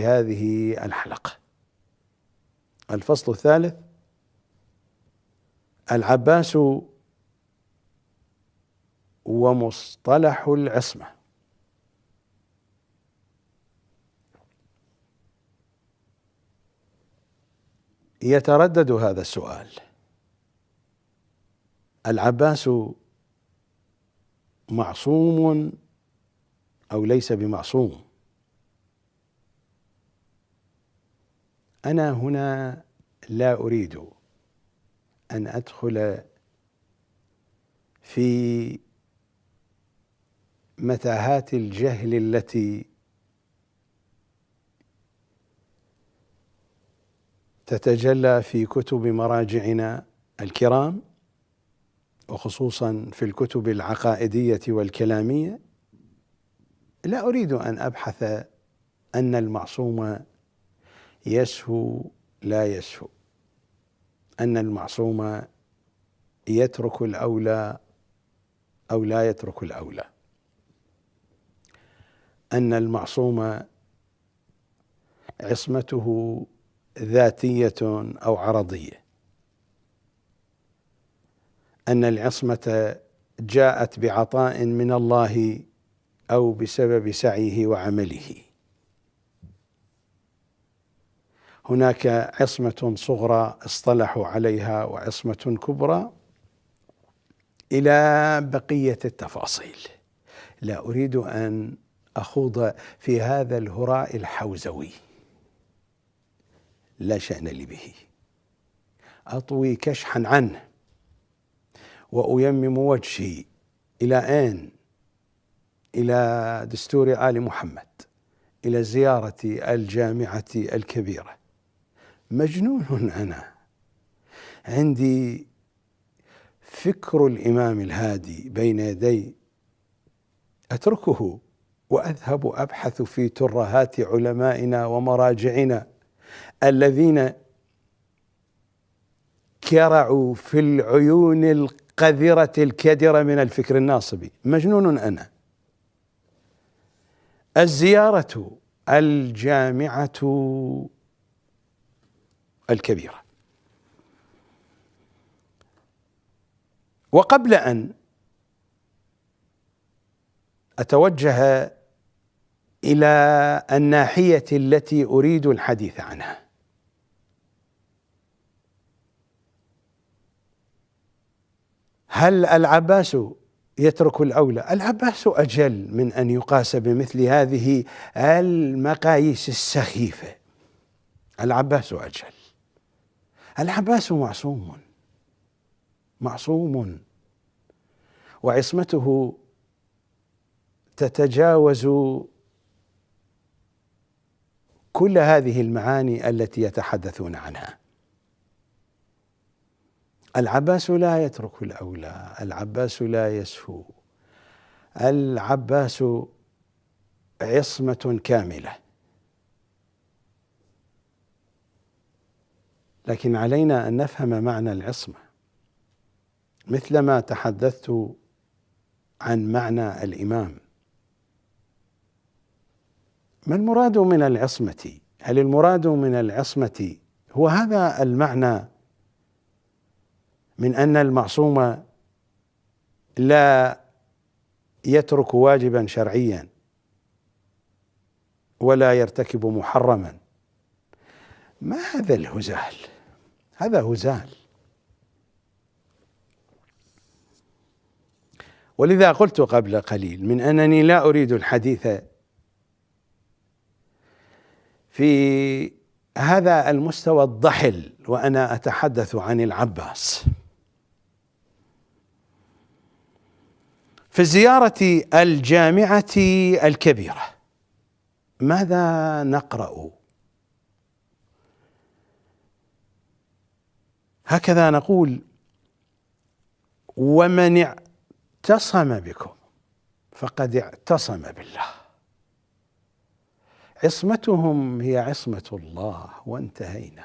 في هذه الحلقة الفصل الثالث العباس ومصطلح العصمة يتردد هذا السؤال العباس معصوم أو ليس بمعصوم انا هنا لا اريد ان ادخل في متاهات الجهل التي تتجلى في كتب مراجعنا الكرام وخصوصا في الكتب العقائديه والكلاميه لا اريد ان ابحث ان المعصوم يسهو لا يسهو أن المعصوم يترك الأولى أو لا يترك الأولى أن المعصوم عصمته ذاتية أو عرضية أن العصمة جاءت بعطاء من الله أو بسبب سعيه وعمله هناك عصمة صغرى اصطلحوا عليها وعصمة كبرى إلى بقية التفاصيل لا أريد أن أخوض في هذا الهراء الحوزوي لا شأن لي به أطوي كشحا عنه وأيمم وجهي إلى أين؟ إلى دستور آل محمد إلى زيارة الجامعة الكبيرة مجنون انا عندي فكر الامام الهادي بين يدي اتركه واذهب ابحث في ترهات علمائنا ومراجعنا الذين كرعوا في العيون القذره الكدره من الفكر الناصبي مجنون انا الزياره الجامعه الكبيرة وقبل أن أتوجه إلى الناحية التي أريد الحديث عنها هل العباس يترك الأولى العباس أجل من أن يقاس بمثل هذه المقاييس السخيفة العباس أجل العباس معصوم معصوم وعصمته تتجاوز كل هذه المعاني التي يتحدثون عنها العباس لا يترك الاولى العباس لا يسهو العباس عصمه كامله لكن علينا ان نفهم معنى العصمه مثلما تحدثت عن معنى الامام ما المراد من العصمه هل المراد من العصمه هو هذا المعنى من ان المعصوم لا يترك واجبا شرعيا ولا يرتكب محرما ما هذا الهزال هذا هزال ولذا قلت قبل قليل من انني لا اريد الحديث في هذا المستوى الضحل وانا اتحدث عن العباس في الزياره الجامعه الكبيره ماذا نقرا هكذا نقول ومن اعتصم بكم فقد اعتصم بالله عصمتهم هي عصمه الله وانتهينا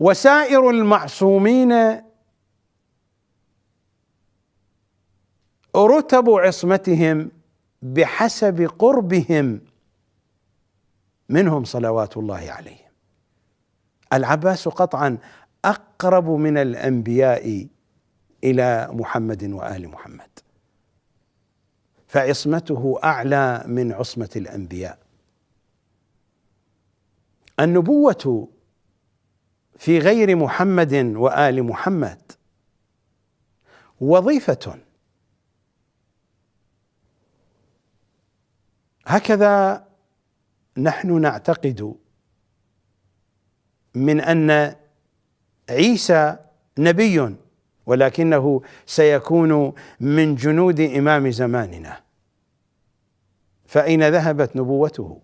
وسائر المعصومين رتب عصمتهم بحسب قربهم منهم صلوات الله عليه العباس قطعا اقرب من الانبياء الى محمد وال محمد فعصمته اعلى من عصمه الانبياء النبوه في غير محمد وال محمد وظيفه هكذا نحن نعتقد من ان عيسى نبي ولكنه سيكون من جنود امام زماننا فاين ذهبت نبوته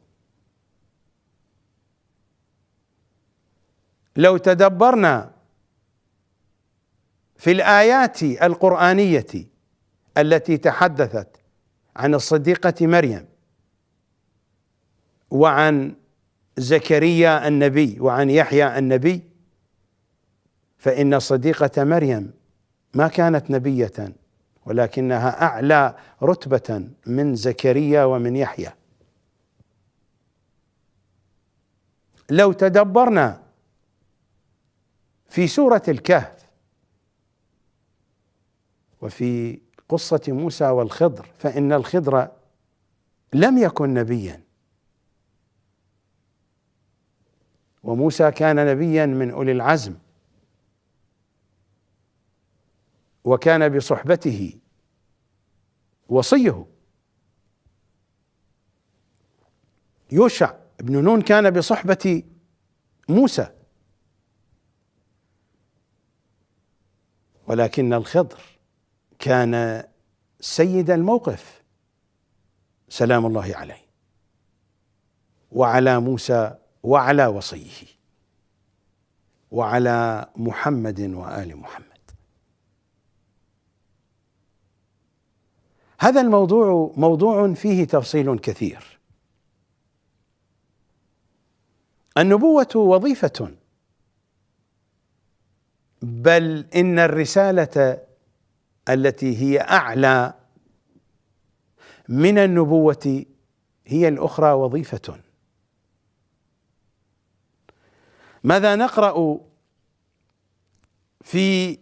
لو تدبرنا في الايات القرانيه التي تحدثت عن الصديقه مريم وعن زكريا النبي وعن يحيى النبي فإن صديقة مريم ما كانت نبية ولكنها أعلى رتبة من زكريا ومن يحيى لو تدبرنا في سورة الكهف وفي قصة موسى والخضر فإن الخضر لم يكن نبيا وموسى كان نبيا من اولي العزم وكان بصحبته وصيه يوشع بن نون كان بصحبه موسى ولكن الخضر كان سيد الموقف سلام الله عليه وعلى موسى وعلى وصيه وعلى محمد وال محمد هذا الموضوع موضوع فيه تفصيل كثير النبوه وظيفه بل ان الرساله التي هي اعلى من النبوه هي الاخرى وظيفه ماذا نقرا في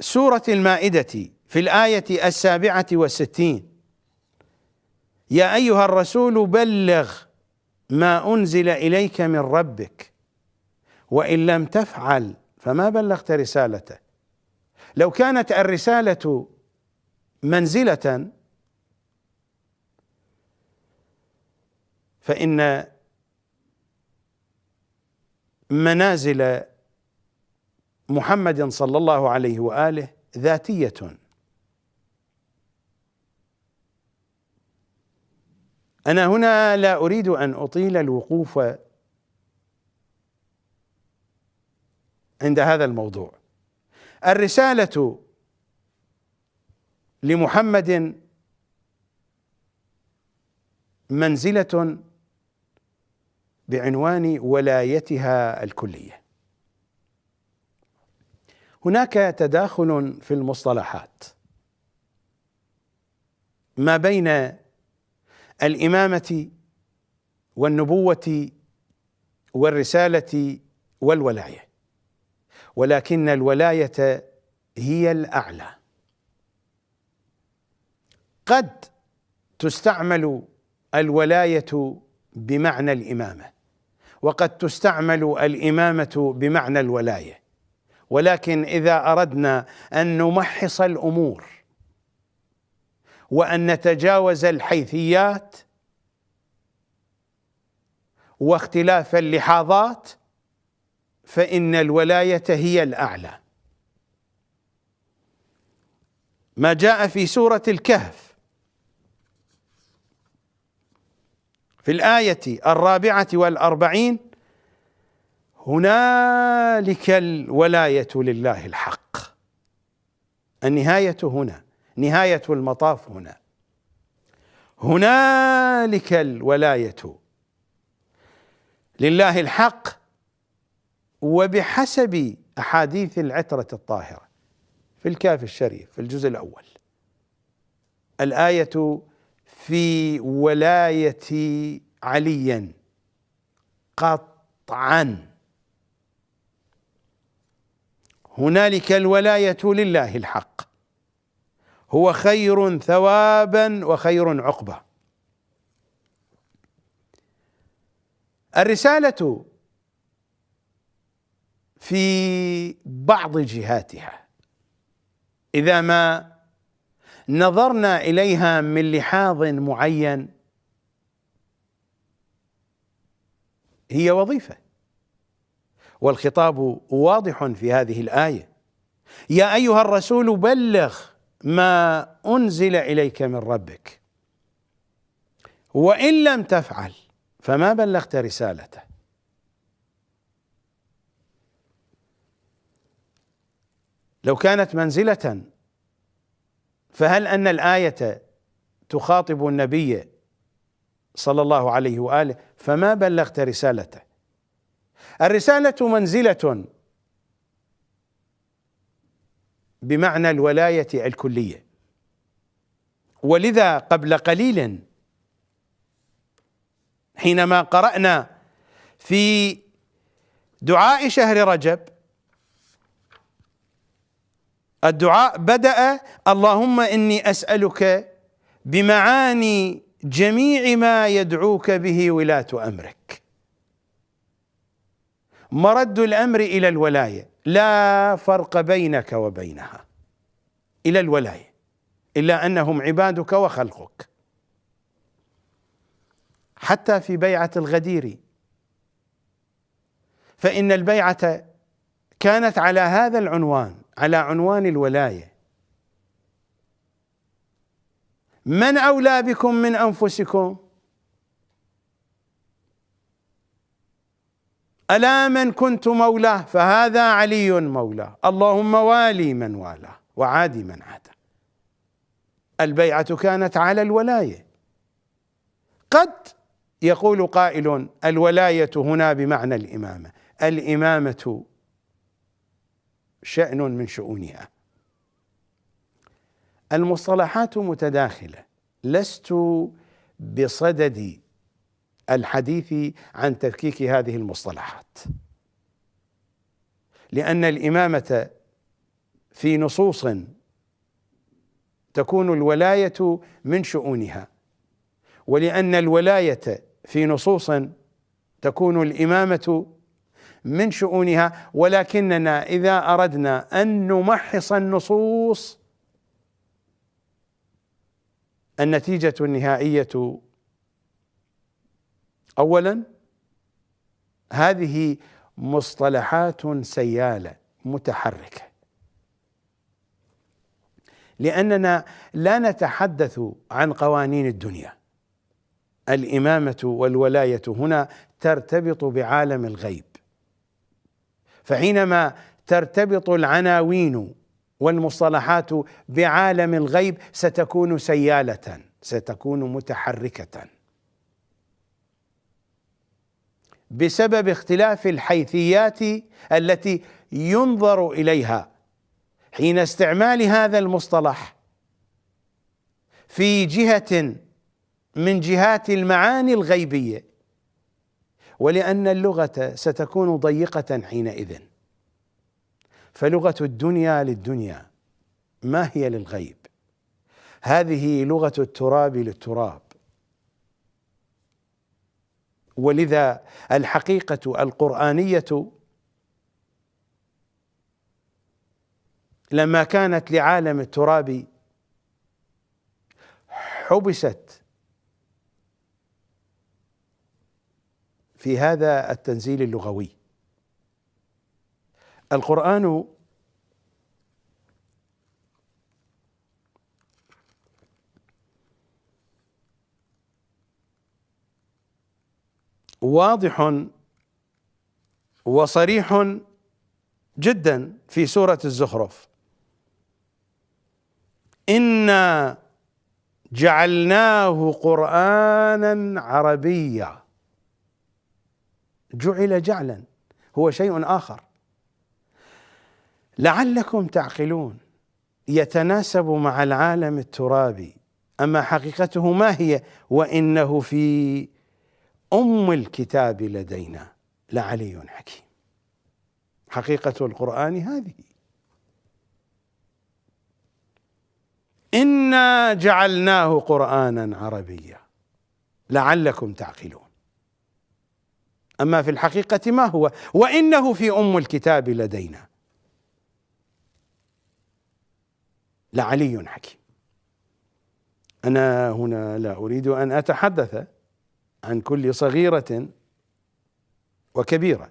سوره المائده في الايه السابعه والستين يا ايها الرسول بلغ ما انزل اليك من ربك وان لم تفعل فما بلغت رسالته لو كانت الرساله منزله فان منازل محمد صلى الله عليه واله ذاتيه انا هنا لا اريد ان اطيل الوقوف عند هذا الموضوع الرساله لمحمد منزله بعنوان ولايتها الكليه هناك تداخل في المصطلحات ما بين الامامه والنبوه والرساله والولايه ولكن الولايه هي الاعلى قد تستعمل الولايه بمعنى الامامه وقد تستعمل الامامه بمعنى الولايه ولكن اذا اردنا ان نمحص الامور وان نتجاوز الحيثيات واختلاف اللحاظات فان الولايه هي الاعلى ما جاء في سوره الكهف في الآية الرابعة والأربعين هنالك الولاية لله الحق النهاية هنا نهاية المطاف هنا هنالك الولاية لله الحق وبحسب أحاديث العترة الطاهرة في الكاف الشريف في الجزء الأول الآية في ولاية عليا قطعا هنالك الولاية لله الحق هو خير ثوابا وخير عقبة الرسالة في بعض جهاتها إذا ما نظرنا اليها من لحاظ معين هي وظيفه والخطاب واضح في هذه الايه يا ايها الرسول بلغ ما انزل اليك من ربك وان لم تفعل فما بلغت رسالته لو كانت منزله فهل ان الايه تخاطب النبي صلى الله عليه واله فما بلغت رسالته الرساله منزله بمعنى الولايه الكليه ولذا قبل قليل حينما قرانا في دعاء شهر رجب الدعاء بدأ اللهم إني أسألك بمعاني جميع ما يدعوك به ولاة أمرك مرد الأمر إلى الولاية لا فرق بينك وبينها إلى الولاية إلا أنهم عبادك وخلقك حتى في بيعة الغدير فإن البيعة كانت على هذا العنوان على عنوان الولايه من اولى بكم من انفسكم الا من كنت مولاه فهذا علي مولاه اللهم والي من والاه وعادي من عاداه البيعه كانت على الولايه قد يقول قائل الولايه هنا بمعنى الامامه الامامه شأن من شؤونها المصطلحات متداخلة لست بصدد الحديث عن تفكيك هذه المصطلحات لأن الإمامة في نصوص تكون الولاية من شؤونها ولأن الولاية في نصوص تكون الإمامة من شؤونها ولكننا اذا اردنا ان نمحص النصوص النتيجه النهائيه اولا هذه مصطلحات سياله متحركه لاننا لا نتحدث عن قوانين الدنيا الامامه والولايه هنا ترتبط بعالم الغيب فحينما ترتبط العناوين والمصطلحات بعالم الغيب ستكون سياله ستكون متحركه بسبب اختلاف الحيثيات التي ينظر اليها حين استعمال هذا المصطلح في جهه من جهات المعاني الغيبيه ولأن اللغة ستكون ضيقة حينئذ فلغة الدنيا للدنيا ما هي للغيب هذه لغة التراب للتراب ولذا الحقيقة القرآنية لما كانت لعالم التراب حبست في هذا التنزيل اللغوي القران واضح وصريح جدا في سوره الزخرف انا جعلناه قرانا عربيا جعل جعلا هو شيء اخر لعلكم تعقلون يتناسب مع العالم الترابي اما حقيقته ما هي وانه في ام الكتاب لدينا لعلي حكيم حقيقه القران هذه انا جعلناه قرانا عربيا لعلكم تعقلون اما في الحقيقه ما هو وانه في ام الكتاب لدينا لعلي حكيم انا هنا لا اريد ان اتحدث عن كل صغيره وكبيره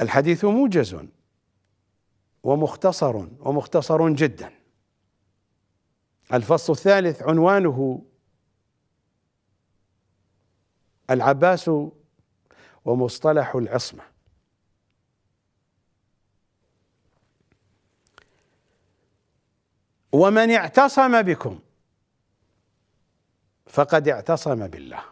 الحديث موجز ومختصر ومختصر جدا الفصل الثالث عنوانه العباس ومصطلح العصمه ومن اعتصم بكم فقد اعتصم بالله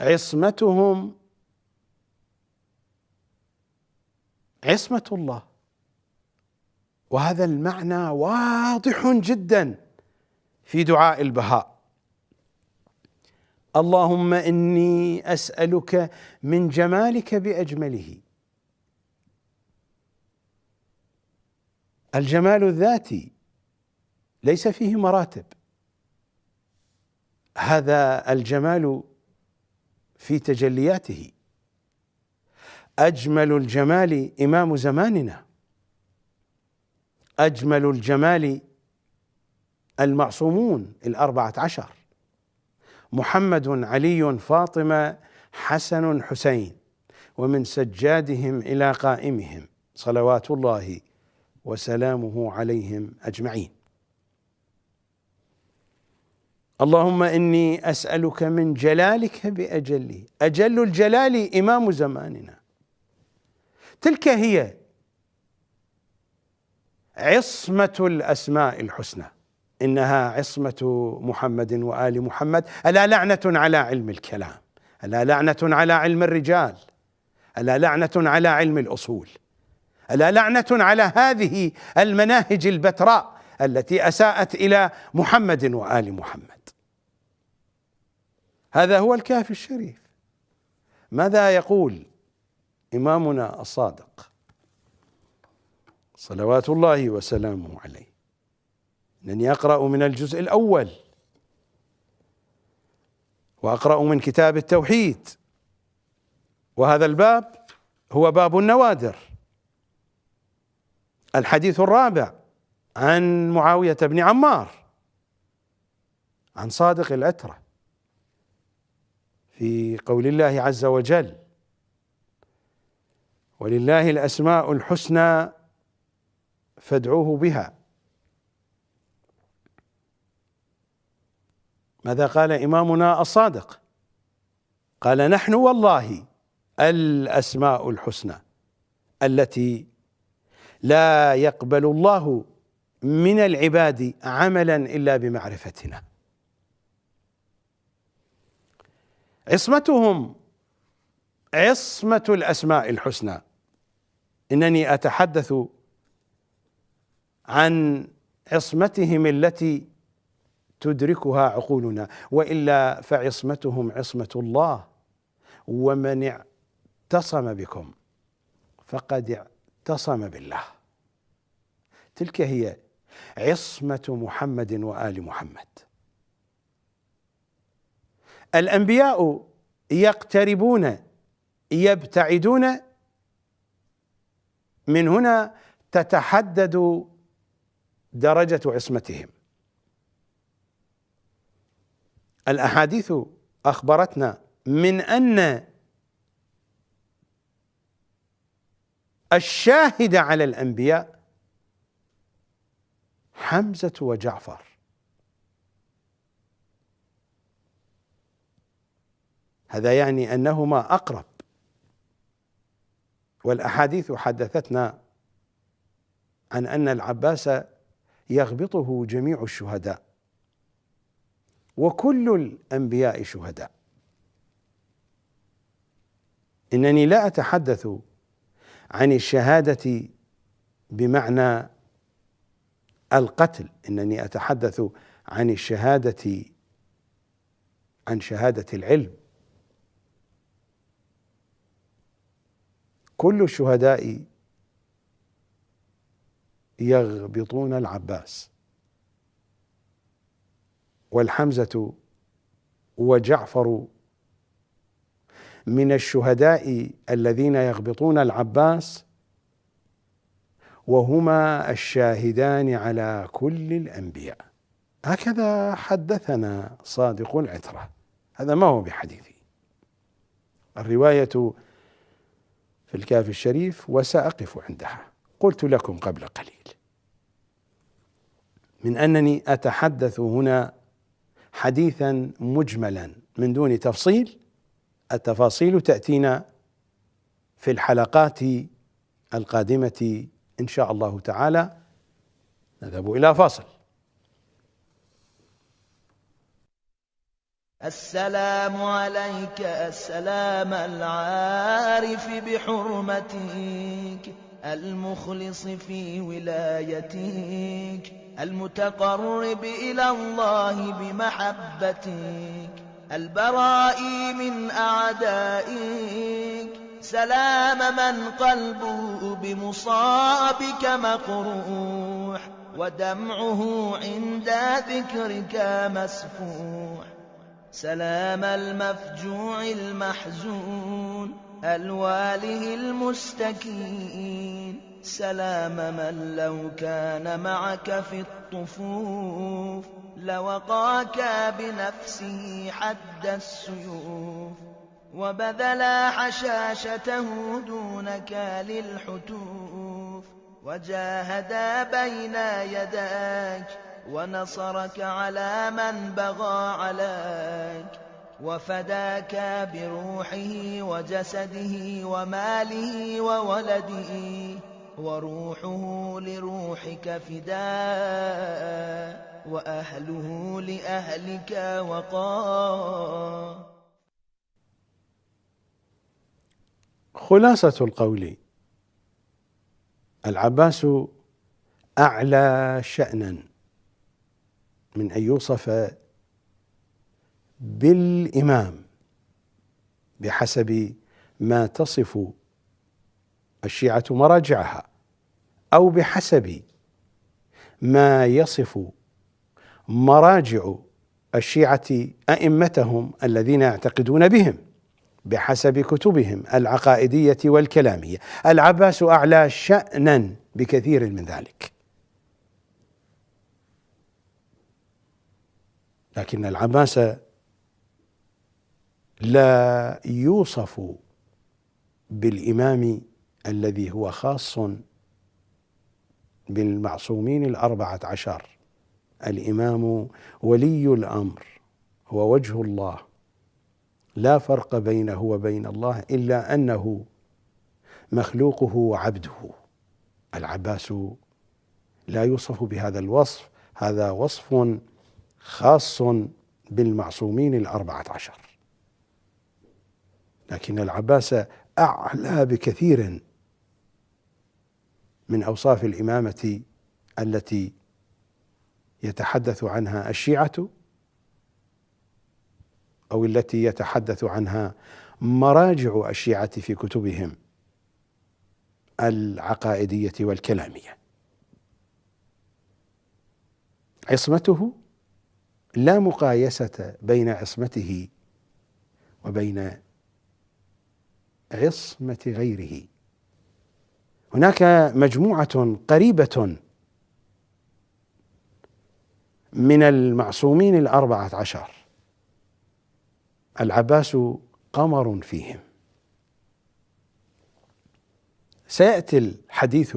عصمتهم عصمه الله وهذا المعنى واضح جدا في دعاء البهاء اللهم اني اسالك من جمالك باجمله الجمال الذاتي ليس فيه مراتب هذا الجمال في تجلياته اجمل الجمال امام زماننا اجمل الجمال المعصومون الأربعة عشر محمد علي فاطمة حسن حسين ومن سجادهم إلى قائمهم صلوات الله وسلامه عليهم أجمعين اللهم إني أسألك من جلالك بأجلي أجل الجلال إمام زماننا تلك هي عصمة الأسماء الحسنى انها عصمه محمد وال محمد الا لعنه على علم الكلام الا لعنه على علم الرجال الا لعنه على علم الاصول الا لعنه على هذه المناهج البتراء التي اساءت الى محمد وال محمد هذا هو الكهف الشريف ماذا يقول امامنا الصادق صلوات الله وسلامه عليه انني اقرا من الجزء الاول واقرا من كتاب التوحيد وهذا الباب هو باب النوادر الحديث الرابع عن معاويه بن عمار عن صادق الاتره في قول الله عز وجل ولله الاسماء الحسنى فادعوه بها ماذا قال إمامنا الصادق قال نحن والله الأسماء الحسنى التي لا يقبل الله من العباد عملا إلا بمعرفتنا عصمتهم عصمة الأسماء الحسنى إنني أتحدث عن عصمتهم التي تدركها عقولنا والا فعصمتهم عصمه الله ومن اعتصم بكم فقد اعتصم بالله تلك هي عصمه محمد وال محمد الانبياء يقتربون يبتعدون من هنا تتحدد درجه عصمتهم الاحاديث اخبرتنا من ان الشاهد على الانبياء حمزه وجعفر هذا يعني انهما اقرب والاحاديث حدثتنا عن ان العباس يغبطه جميع الشهداء وكل الانبياء شهداء انني لا اتحدث عن الشهاده بمعنى القتل انني اتحدث عن الشهاده عن شهاده العلم كل الشهداء يغبطون العباس والحمزة وجعفر من الشهداء الذين يغبطون العباس وهما الشاهدان على كل الأنبياء هكذا حدثنا صادق العترة هذا ما هو بحديثي الرواية في الكاف الشريف وسأقف عندها قلت لكم قبل قليل من أنني أتحدث هنا حديثا مجملا من دون تفصيل التفاصيل تاتينا في الحلقات القادمه ان شاء الله تعالى نذهب الى فاصل السلام عليك السلام العارف بحرمتك المخلص في ولايتك المتقرب إلى الله بمحبتك البراء من أعدائك سلام من قلبه بمصابك مقروح ودمعه عند ذكرك مسفوح سلام المفجوع المحزون الواله المستكين سلام من لو كان معك في الطفوف لوقاك بنفسه حد السيوف وبذلا حشاشته دونك للحتوف وجاهدا بين يداك ونصرك على من بغى عليك وفداك بروحه وجسده وماله وولده وروحه لروحك فداء وأهله لأهلك وقاء خلاصة القول العباس أعلى شأنا من أن يوصف بالإمام بحسب ما تصف الشيعة مراجعها أو بحسب ما يصف مراجع الشيعة أئمتهم الذين يعتقدون بهم بحسب كتبهم العقائدية والكلامية العباس أعلى شأنا بكثير من ذلك لكن العباس لا يوصف بالإمام الذي هو خاص بالمعصومين الأربعة عشر الإمام ولي الأمر هو وجه الله لا فرق بينه وبين الله إلا أنه مخلوقه وعبده العباس لا يوصف بهذا الوصف هذا وصف خاص بالمعصومين الأربعة عشر لكن العباس أعلى بكثير من اوصاف الامامه التي يتحدث عنها الشيعه او التي يتحدث عنها مراجع الشيعه في كتبهم العقائديه والكلاميه عصمته لا مقايسه بين عصمته وبين عصمه غيره هناك مجموعه قريبه من المعصومين الاربعه عشر العباس قمر فيهم سياتي الحديث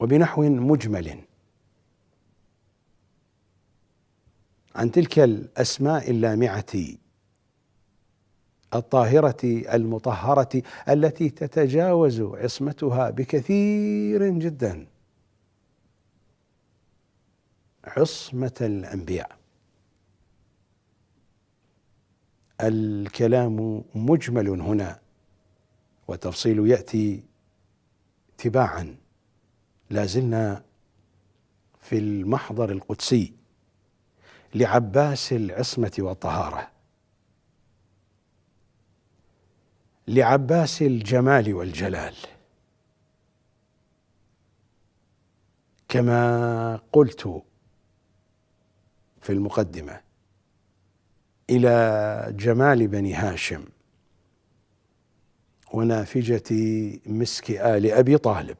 وبنحو مجمل عن تلك الاسماء اللامعه الطاهرة المطهرة التي تتجاوز عصمتها بكثير جدا عصمة الأنبياء الكلام مجمل هنا والتفصيل يأتي تباعا لازلنا في المحضر القدسي لعباس العصمة والطهارة لعباس الجمال والجلال كما قلت في المقدمه الى جمال بني هاشم ونافجه مسك ال ابي طالب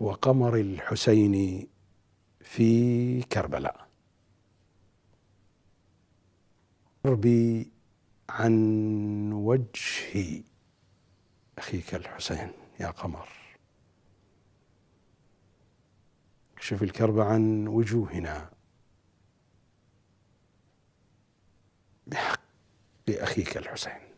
وقمر الحسين في كربلاء عن وجه أخيك الحسين يا قمر اكشف الكرب عن وجوهنا بحق أخيك الحسين